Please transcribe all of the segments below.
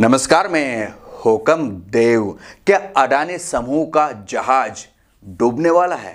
नमस्कार मैं होकम देव क्या अडानी समूह का जहाज डूबने वाला है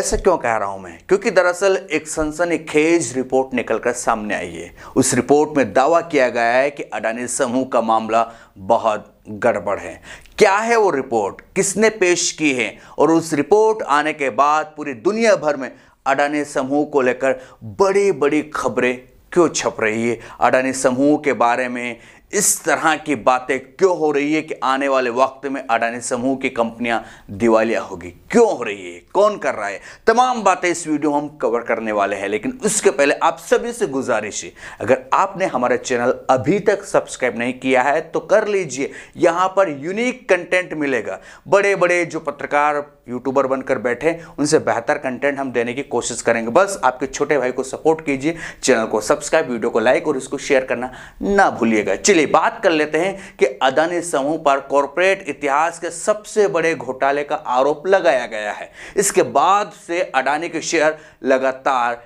ऐसा क्यों कह रहा हूं मैं क्योंकि दरअसल एक सनसनीखेज रिपोर्ट निकलकर सामने आई है उस रिपोर्ट में दावा किया गया है कि अडानी समूह का मामला बहुत गड़बड़ है क्या है वो रिपोर्ट किसने पेश की है और उस रिपोर्ट आने के बाद पूरी दुनिया भर में अडानी समूह को लेकर बड़ी बड़ी खबरें क्यों छप रही है अडानी समूह के बारे में इस तरह की बातें क्यों हो रही है कि आने वाले वक्त में अडानी समूह की कंपनियां दिवालिया होगी क्यों हो रही है कौन कर रहा है तमाम बातें इस वीडियो हम कवर करने वाले हैं लेकिन उसके पहले आप सभी से गुजारिश है अगर आपने हमारा चैनल अभी तक सब्सक्राइब नहीं किया है तो कर लीजिए यहां पर यूनिक कंटेंट मिलेगा बड़े बड़े जो पत्रकार यूट्यूबर बनकर बैठे उनसे बेहतर कंटेंट हम देने की कोशिश करेंगे बस आपके छोटे भाई को सपोर्ट कीजिए चैनल को सब्सक्राइब वीडियो को लाइक और इसको शेयर करना ना भूलिएगा चलिए चलिए बात कर लेते हैं कि अदानी समूह पर कॉरपोरेट इतिहास के सबसे बड़े घोटाले का आरोप लगाया गया है इसके बाद से अडानी के शेयर लगातार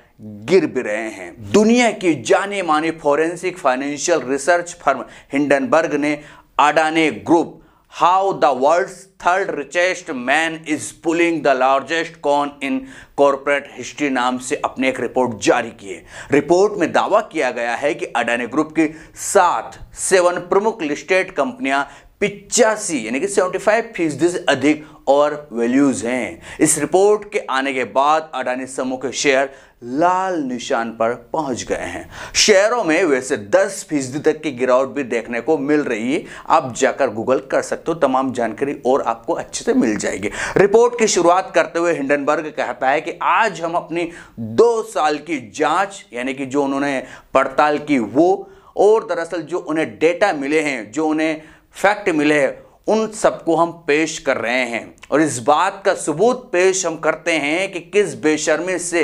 गिर भी रहे हैं दुनिया की जाने माने forensic financial research firm Hindenburg ने Adani group how the world's third richest man is pulling the largest con in corporate history नाम से अपने एक रिपोर्ट जारी की है रिपोर्ट में दावा किया गया है कि अडानी ग्रुप की सात सेवन प्रमुख लिस्टेड कंपनियां पिचासी यानी कि 75 फीसदी से अधिक और वैल्यूज हैं इस रिपोर्ट के आने के बाद अडानी समूह के शेयर लाल निशान पर पहुंच गए हैं शहरों में वैसे 10 फीसदी तक की गिरावट भी देखने को मिल रही है आप जाकर गूगल कर सकते हो तमाम जानकारी और आपको अच्छे से मिल जाएगी रिपोर्ट की शुरुआत करते हुए हिंडनबर्ग कहता है कि आज हम अपनी दो साल की जांच यानी कि जो उन्होंने पड़ताल की वो और दरअसल जो उन्हें डेटा मिले हैं जो उन्हें फैक्ट मिले हैं उन सबको हम पेश कर रहे हैं और इस बात का सबूत पेश हम करते हैं कि किस बेशर्मी से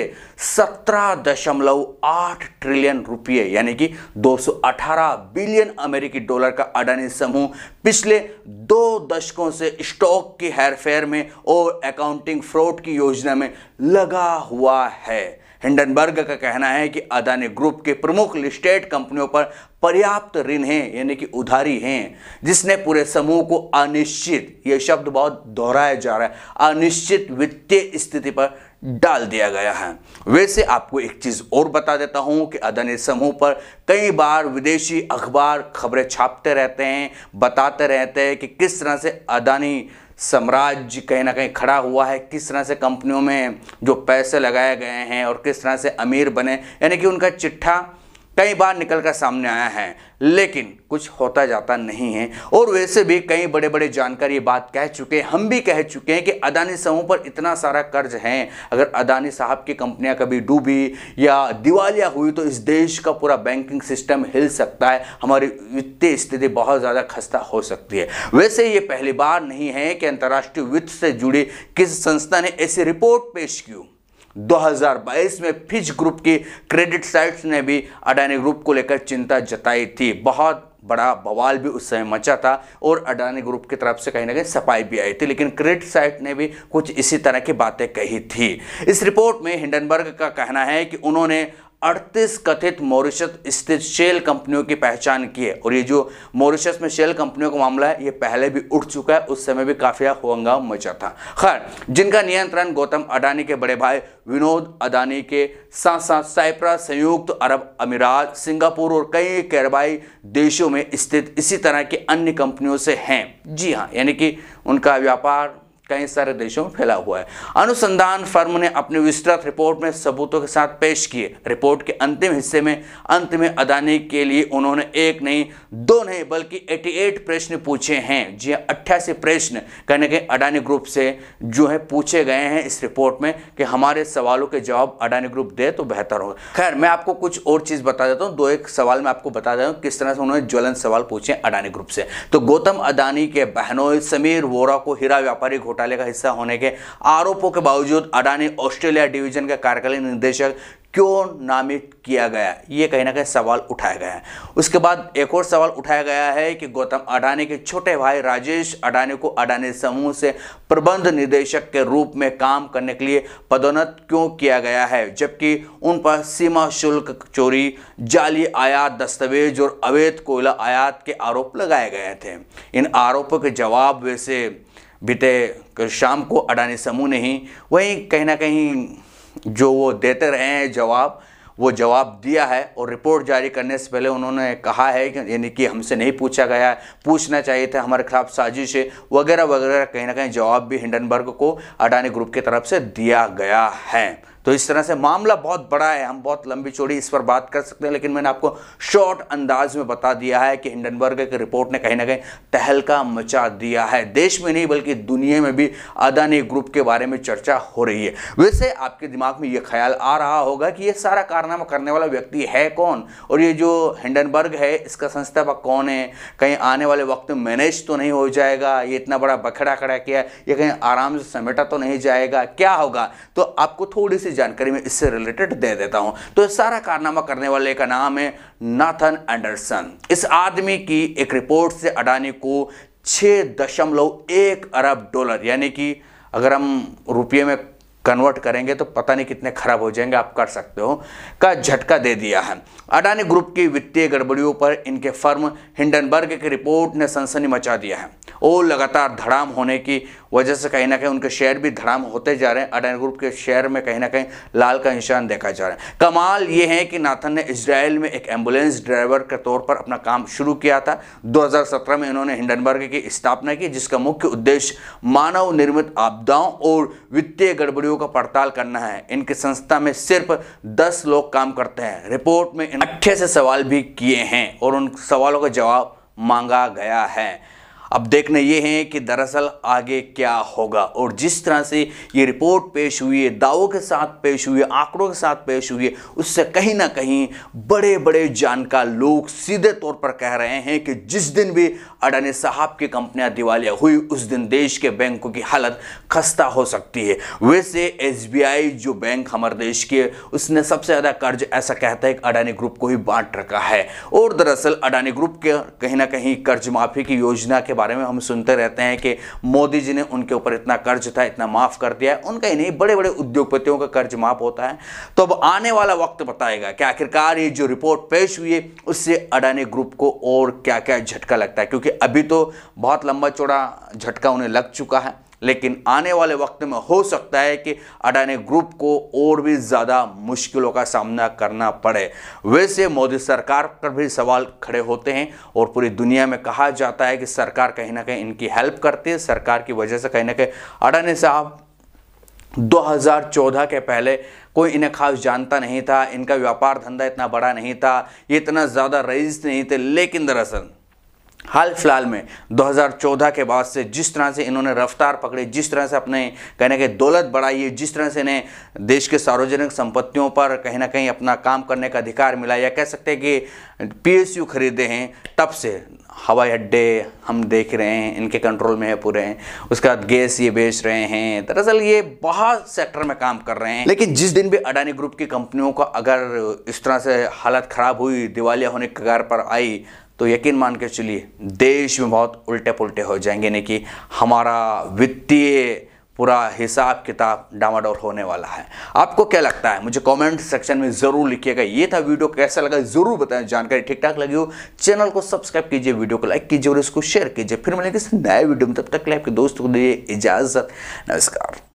सत्रह दशमलव आठ ट्रिलियन रुपये यानी कि 218 बिलियन अमेरिकी डॉलर का अडानी समूह पिछले दो दशकों से स्टॉक की हेरफेर में और अकाउंटिंग फ्रॉड की योजना में लगा हुआ है हिंडनबर्ग का कहना है कि अदानी ग्रुप के प्रमुख लिस्टेड कंपनियों पर पर्याप्त ऋण हैं यानी कि उधारी हैं जिसने पूरे समूह को अनिश्चित ये शब्द बहुत दोहराया जा रहा है अनिश्चित वित्तीय स्थिति पर डाल दिया गया है वैसे आपको एक चीज़ और बता देता हूँ कि अदानी समूह पर कई बार विदेशी अखबार खबरें छापते रहते हैं बताते रहते हैं कि किस तरह से अदानी साम्राज्य कहीं ना कहीं खड़ा हुआ है किस तरह से कंपनियों में जो पैसे लगाए गए हैं और किस तरह से अमीर बने यानी कि उनका चिट्ठा कई बार निकल कर सामने आया है लेकिन कुछ होता जाता नहीं है और वैसे भी कई बड़े बड़े जानकार ये बात कह चुके हैं हम भी कह चुके हैं कि अदानी समूह पर इतना सारा कर्ज है अगर अदानी साहब की कंपनियां कभी डूबी या दिवालिया हुई तो इस देश का पूरा बैंकिंग सिस्टम हिल सकता है हमारी वित्तीय स्थिति बहुत ज़्यादा खस्ता हो सकती है वैसे ये पहली बार नहीं है कि अंतर्राष्ट्रीय वित्त से जुड़ी किस संस्था ने ऐसी रिपोर्ट पेश की 2022 में फिज ग्रुप की क्रेडिट साइट्स ने भी अडानी ग्रुप को लेकर चिंता जताई थी बहुत बड़ा बवाल भी उस समय मचा था और अडानी ग्रुप की तरफ से कहीं ना कहीं सफाई भी आई थी लेकिन क्रेडिट साइट ने भी कुछ इसी तरह की बातें कही थी इस रिपोर्ट में हिंडनबर्ग का कहना है कि उन्होंने अड़तीस कथित मॉरिशस स्थित शेल कंपनियों की पहचान की है और ये जो मॉरिशस में शेल कंपनियों का मामला है ये पहले भी उठ चुका है उस समय भी काफी हुआ मचा था खैर जिनका नियंत्रण गौतम अडानी के बड़े भाई विनोद अडानी के साथ साथ साइप्रस संयुक्त अरब अमीरात सिंगापुर और कई कैरबाई देशों में स्थित इसी तरह की अन्य कंपनियों से हैं जी हाँ यानी कि उनका व्यापार कई सारे देशों में फैला हुआ है अनुसंधान फर्म ने अपनी विस्तृत रिपोर्ट में सबूतों के साथ पेश किए रिपोर्ट के अंतिम हिस्से में अंत में अदानी के लिए उन्होंने एक नहीं दो नहीं बल्कि 88 प्रश्न पूछे हैं जी हाँ, अट्ठासी प्रश्न कहने के अडानी ग्रुप से जो है पूछे गए हैं इस रिपोर्ट में कि हमारे सवालों के जवाब अडानी ग्रुप दे तो बेहतर होगा खैर मैं आपको कुछ और चीज़ बता देता हूँ दो एक सवाल मैं आपको बता देता हूँ किस तरह से उन्होंने ज्वलन सवाल पूछे अडानी ग्रुप से तो गौतम अदानी के बहनों समीर वोरा को हीरा व्यापारी घोटाले का हिस्सा होने के आरोपों के बावजूद अडानी ऑस्ट्रेलिया डिवीजन के कार्यकालीन निदेशक क्यों नामित किया गया ये कहीं ना कहीं सवाल उठाया गया है उसके बाद एक और सवाल उठाया गया है कि गौतम अडानी के छोटे भाई राजेश अडानी को अडानी समूह से प्रबंध निदेशक के रूप में काम करने के लिए पदोन्नत क्यों किया गया है जबकि उन पर सीमा शुल्क चोरी जाली आयात दस्तावेज और अवैध कोयला आयात के आरोप लगाए गए थे इन आरोपों के जवाब वैसे बीते शाम को अडानी समूह ने ही वहीं कहीं ना कहीं जो वो देते रहे हैं जवाब वो जवाब दिया है और रिपोर्ट जारी करने से पहले उन्होंने कहा है कि यानी कि हमसे नहीं पूछा गया है पूछना चाहिए था हमारे खिलाफ साजिश है वगैरह वगैरह कहीं ना कहीं जवाब भी हिंडनबर्ग को अडानी ग्रुप की तरफ से दिया गया है तो इस तरह से मामला बहुत बड़ा है हम बहुत लंबी चौड़ी इस पर बात कर सकते हैं लेकिन मैंने आपको शॉर्ट अंदाज में बता दिया है कि हिंडनबर्ग की रिपोर्ट ने कहीं ना कहीं तहलका मचा दिया है देश में नहीं बल्कि दुनिया में भी अदानी ग्रुप के बारे में चर्चा हो रही है वैसे आपके दिमाग में ये ख्याल आ रहा होगा कि ये सारा कारनामा करने वाला व्यक्ति है कौन और ये जो हिंडनबर्ग है इसका संस्थापक कौन है कहीं आने वाले वक्त में मैनेज तो नहीं हो जाएगा ये इतना बड़ा बखड़ा खड़ा किया ये कहीं आराम से समेटा तो नहीं जाएगा क्या होगा तो आपको थोड़ी सी जानकारी मैं इससे रिलेटेड दे देता हूं तो सारा कारनामा करने वाले का नाम है नाथन एंडरसन इस आदमी की एक रिपोर्ट से अडानी को छः दशमलव एक अरब डॉलर यानी कि अगर हम रुपये में कन्वर्ट करेंगे तो पता नहीं कितने खराब हो जाएंगे आप कर सकते हो का झटका दे दिया है अडानी ग्रुप की वित्तीय गड़बड़ियों पर इनके फर्म हिंडनबर्ग की रिपोर्ट ने सनसनी मचा दिया है वो लगातार धड़ाम होने की वजह से कहीं ना कहीं उनके शेयर भी धड़ाम होते जा रहे हैं अडानी ग्रुप के शेयर में कहीं ना कहीं लाल का निशान देखा जा रहा है कमाल ये है कि नाथन ने इसराइल में एक एम्बुलेंस ड्राइवर के तौर पर अपना काम शुरू किया था दो में इन्होंने हिंडनबर्ग की स्थापना की जिसका मुख्य उद्देश्य मानव निर्मित आपदाओं और वित्तीय गड़बड़ियों लोगों का पड़ताल करना है इनके संस्था में सिर्फ दस लोग काम करते हैं रिपोर्ट में अच्छे से सवाल भी किए हैं और उन सवालों का जवाब मांगा गया है अब देखना ये है कि दरअसल आगे क्या होगा और जिस तरह से ये रिपोर्ट पेश हुई है दावों के साथ पेश हुई है आंकड़ों के साथ पेश हुई है उससे कहीं ना कहीं बड़े बड़े जानकार लोग सीधे तौर पर कह रहे हैं कि जिस दिन भी अडानी साहब की कंपनियां दिवालिया हुई उस दिन देश के बैंकों की हालत खस्ता हो सकती है वैसे एसबीआई जो बैंक हमारे देश के उसने सबसे ज़्यादा कर्ज ऐसा कहता है अडानी ग्रुप को ही बांट रखा है और दरअसल अडानी ग्रुप के कहीं ना कहीं कर्ज माफ़ी की योजना के बारे में हम सुनते रहते हैं कि मोदी जी ने उनके ऊपर इतना कर्ज था इतना माफ़ कर दिया उनका ही नहीं बड़े बड़े उद्योगपतियों का कर्ज माफ होता है तो अब आने वाला वक्त बताएगा कि आखिरकार ये जो रिपोर्ट पेश हुई है उससे अडानी ग्रुप को और क्या क्या झटका लगता है क्योंकि अभी तो बहुत लंबा चौड़ा झटका उन्हें लग चुका है लेकिन आने वाले वक्त में हो सकता है कि अडानी ग्रुप को और भी ज़्यादा मुश्किलों का सामना करना पड़े वैसे मोदी सरकार पर भी सवाल खड़े होते हैं और पूरी दुनिया में कहा जाता है कि सरकार कहीं ना कहीं इनकी हेल्प करती है सरकार की वजह से कहीं ना कहीं अडानी साहब 2014 के पहले कोई इन्हें खास जानता नहीं था इनका व्यापार धंधा इतना बड़ा नहीं था ये इतना ज़्यादा रईस नहीं थे लेकिन दरअसल हाल फिलहाल में 2014 के बाद से जिस तरह से इन्होंने रफ्तार पकड़ी जिस तरह से अपने कहीं ना कहीं दौलत बढ़ाई है जिस तरह से इन्हें देश के सार्वजनिक संपत्तियों पर कहीं ना कहीं अपना काम करने का अधिकार मिला या कह सकते हैं कि पीएसयू खरीदे हैं तब से हवाई अड्डे हम देख रहे हैं इनके कंट्रोल में है पूरे हैं उसके बाद गैस ये बेच रहे हैं दरअसल ये बहुत सेक्टर में काम कर रहे हैं लेकिन जिस दिन भी अडानी ग्रुप की कंपनियों का अगर इस तरह से हालत ख़राब हुई दिवालिया होने के कगार पर आई तो यकीन मान के चलिए देश में बहुत उल्टे पुलटे हो जाएंगे यानी कि हमारा वित्तीय पूरा हिसाब किताब डामाडोर होने वाला है आपको क्या लगता है मुझे कमेंट सेक्शन में ज़रूर लिखिएगा ये था वीडियो कैसा लगा ज़रूर बताएं जानकारी ठीक ठाक लगी हो चैनल को सब्सक्राइब कीजिए वीडियो को लाइक कीजिए और इसको शेयर कीजिए फिर मिलेंगे किसी नए वीडियो में तब तक लाइक आपके दोस्तों को दीजिए इजाज़त नमस्कार